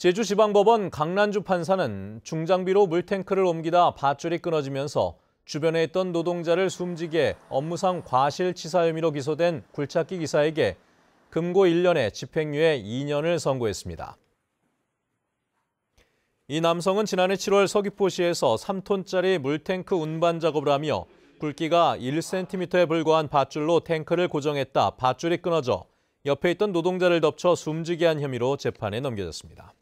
제주지방법원 강란주 판사는 중장비로 물탱크를 옮기다 밧줄이 끊어지면서 주변에 있던 노동자를 숨지게 업무상 과실치사 혐의로 기소된 굴착기 기사에게 금고 1년에 집행유예 2년을 선고했습니다. 이 남성은 지난해 7월 서귀포시에서 3톤짜리 물탱크 운반 작업을 하며 굵기가 1cm에 불과한 밧줄로 탱크를 고정했다 밧줄이 끊어져 옆에 있던 노동자를 덮쳐 숨지게 한 혐의로 재판에 넘겨졌습니다.